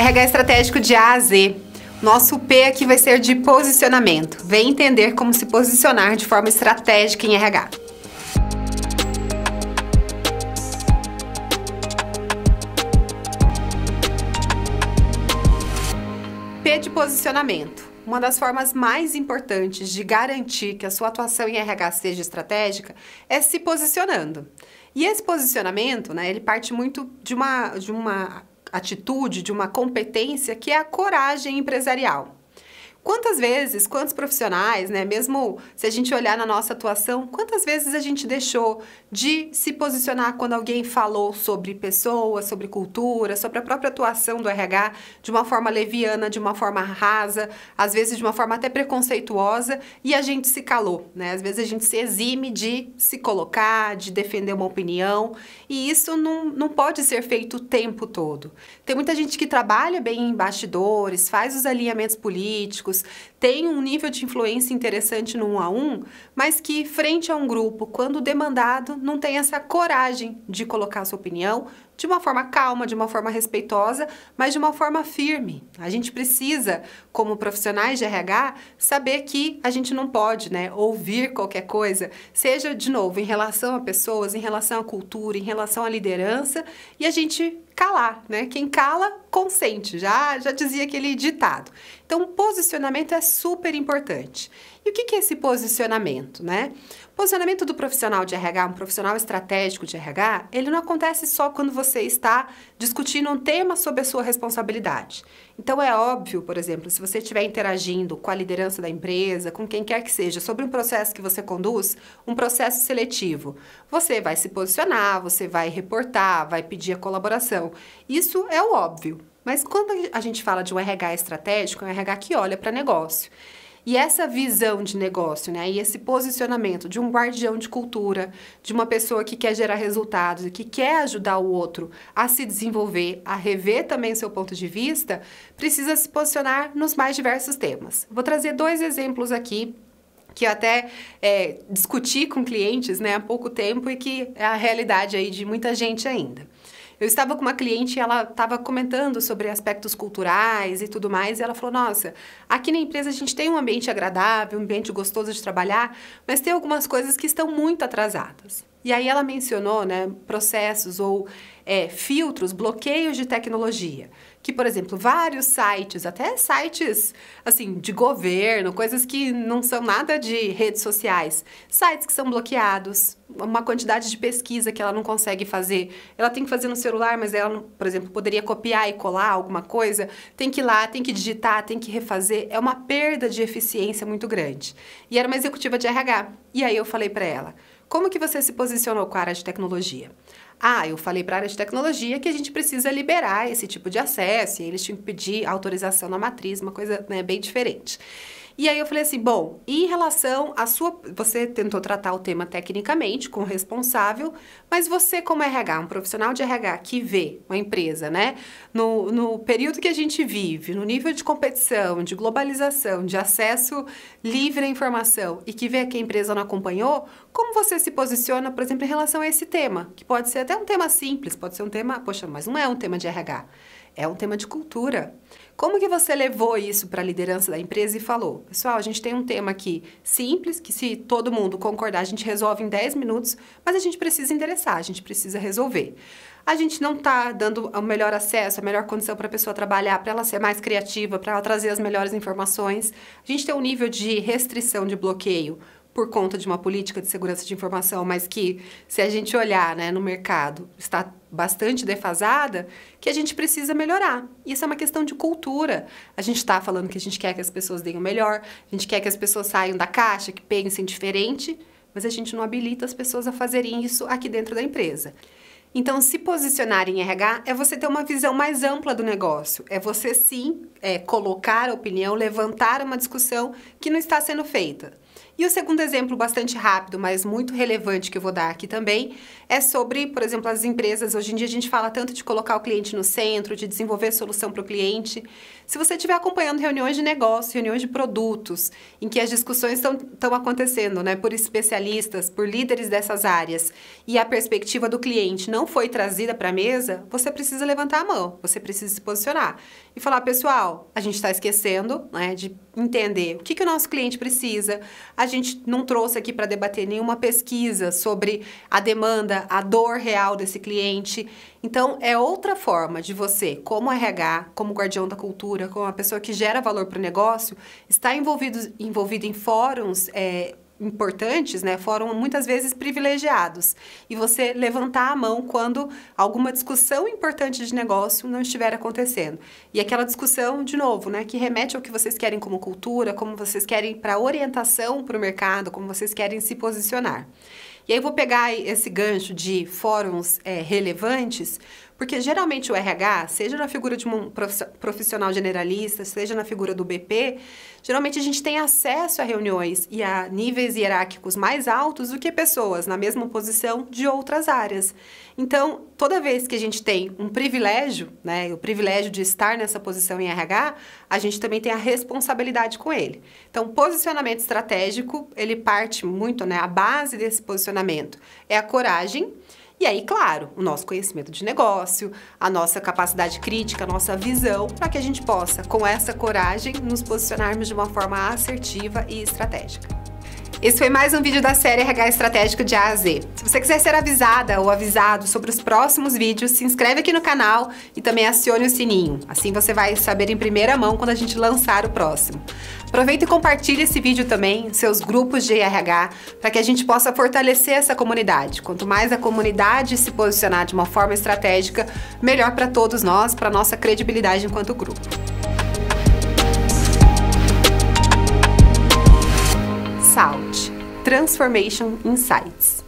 RH estratégico de A a Z. Nosso P aqui vai ser de posicionamento. Vem entender como se posicionar de forma estratégica em RH. P de posicionamento. Uma das formas mais importantes de garantir que a sua atuação em RH seja estratégica é se posicionando. E esse posicionamento, né, ele parte muito de uma, de uma atitude, de uma competência que é a coragem empresarial. Quantas vezes, quantos profissionais, né, mesmo se a gente olhar na nossa atuação, quantas vezes a gente deixou de se posicionar quando alguém falou sobre pessoas, sobre cultura, sobre a própria atuação do RH de uma forma leviana, de uma forma rasa, às vezes de uma forma até preconceituosa, e a gente se calou, né? Às vezes a gente se exime de se colocar, de defender uma opinião, e isso não, não pode ser feito o tempo todo. Tem muita gente que trabalha bem em bastidores, faz os alinhamentos políticos, políticos têm um nível de influência interessante no um a um, mas que, frente a um grupo, quando demandado, não tem essa coragem de colocar sua opinião, de uma forma calma, de uma forma respeitosa, mas de uma forma firme. A gente precisa, como profissionais de RH, saber que a gente não pode, né, ouvir qualquer coisa, seja de novo em relação a pessoas, em relação à cultura, em relação à liderança, e a gente calar, né? Quem cala consente, já já dizia aquele ditado. Então, posicionamento é super importante. E o que é esse posicionamento, né? O posicionamento do profissional de RH, um profissional estratégico de RH, ele não acontece só quando você você está discutindo um tema sobre a sua responsabilidade. Então, é óbvio, por exemplo, se você estiver interagindo com a liderança da empresa, com quem quer que seja, sobre um processo que você conduz, um processo seletivo, você vai se posicionar, você vai reportar, vai pedir a colaboração. Isso é o óbvio. Mas quando a gente fala de um RH estratégico, é um RH que olha para negócio. E essa visão de negócio, né, e esse posicionamento de um guardião de cultura, de uma pessoa que quer gerar resultados, e que quer ajudar o outro a se desenvolver, a rever também seu ponto de vista, precisa se posicionar nos mais diversos temas. Vou trazer dois exemplos aqui que eu até é, discuti com clientes né, há pouco tempo e que é a realidade aí de muita gente ainda. Eu estava com uma cliente, e ela estava comentando sobre aspectos culturais e tudo mais, e ela falou: Nossa, aqui na empresa a gente tem um ambiente agradável, um ambiente gostoso de trabalhar, mas tem algumas coisas que estão muito atrasadas. E aí ela mencionou né, processos ou é, filtros, bloqueios de tecnologia. Que, por exemplo, vários sites, até sites assim de governo, coisas que não são nada de redes sociais, sites que são bloqueados, uma quantidade de pesquisa que ela não consegue fazer. Ela tem que fazer no celular, mas ela, por exemplo, poderia copiar e colar alguma coisa. Tem que ir lá, tem que digitar, tem que refazer. É uma perda de eficiência muito grande. E era uma executiva de RH. E aí eu falei para ela como que você se posicionou com a área de tecnologia? Ah, eu falei para a área de tecnologia que a gente precisa liberar esse tipo de acesso, e eles tinham que pedir autorização na matriz, uma coisa né, bem diferente. E aí eu falei assim, bom, em relação à sua, você tentou tratar o tema tecnicamente com o responsável, mas você como RH, um profissional de RH que vê uma empresa, né, no, no período que a gente vive, no nível de competição, de globalização, de acesso livre à informação e que vê que a empresa não acompanhou, como você se posiciona, por exemplo, em relação a esse tema? Que pode ser até um tema simples, pode ser um tema, poxa, mas não é um tema de RH, é um tema de cultura. Como que você levou isso para a liderança da empresa e falou, pessoal, a gente tem um tema aqui simples, que se todo mundo concordar, a gente resolve em 10 minutos, mas a gente precisa endereçar, a gente precisa resolver. A gente não está dando o melhor acesso, a melhor condição para a pessoa trabalhar, para ela ser mais criativa, para ela trazer as melhores informações. A gente tem um nível de restrição, de bloqueio por conta de uma política de segurança de informação, mas que, se a gente olhar né, no mercado, está bastante defasada, que a gente precisa melhorar. Isso é uma questão de cultura. A gente está falando que a gente quer que as pessoas deem o melhor, a gente quer que as pessoas saiam da caixa, que pensem diferente, mas a gente não habilita as pessoas a fazerem isso aqui dentro da empresa. Então, se posicionar em RH é você ter uma visão mais ampla do negócio. É você, sim, é, colocar a opinião, levantar uma discussão que não está sendo feita. E o segundo exemplo, bastante rápido, mas muito relevante que eu vou dar aqui também, é sobre, por exemplo, as empresas. Hoje em dia a gente fala tanto de colocar o cliente no centro, de desenvolver solução para o cliente. Se você estiver acompanhando reuniões de negócio, reuniões de produtos, em que as discussões estão acontecendo né, por especialistas, por líderes dessas áreas, e a perspectiva do cliente não foi trazida para a mesa, você precisa levantar a mão, você precisa se posicionar e falar, pessoal, a gente está esquecendo né, de entender o que, que o nosso cliente precisa, a gente não trouxe aqui para debater nenhuma pesquisa sobre a demanda, a dor real desse cliente. Então, é outra forma de você, como RH, como guardião da cultura, como a pessoa que gera valor para o negócio, estar envolvido, envolvido em fóruns. É, importantes, né, foram muitas vezes privilegiados. E você levantar a mão quando alguma discussão importante de negócio não estiver acontecendo. E aquela discussão, de novo, né, que remete ao que vocês querem como cultura, como vocês querem para orientação para o mercado, como vocês querem se posicionar. E aí vou pegar esse gancho de fóruns é, relevantes porque geralmente o RH, seja na figura de um profissional generalista, seja na figura do BP, geralmente a gente tem acesso a reuniões e a níveis hierárquicos mais altos do que pessoas na mesma posição de outras áreas. Então, toda vez que a gente tem um privilégio, né, o privilégio de estar nessa posição em RH, a gente também tem a responsabilidade com ele. Então, posicionamento estratégico, ele parte muito, né, a base desse posicionamento é a coragem e aí, claro, o nosso conhecimento de negócio, a nossa capacidade crítica, a nossa visão, para que a gente possa, com essa coragem, nos posicionarmos de uma forma assertiva e estratégica. Esse foi mais um vídeo da série RH Estratégico de A a Z. Se você quiser ser avisada ou avisado sobre os próximos vídeos, se inscreve aqui no canal e também acione o sininho. Assim você vai saber em primeira mão quando a gente lançar o próximo. Aproveita e compartilhe esse vídeo também em seus grupos de RH para que a gente possa fortalecer essa comunidade. Quanto mais a comunidade se posicionar de uma forma estratégica, melhor para todos nós, para nossa credibilidade enquanto grupo. Consult Transformation Insights.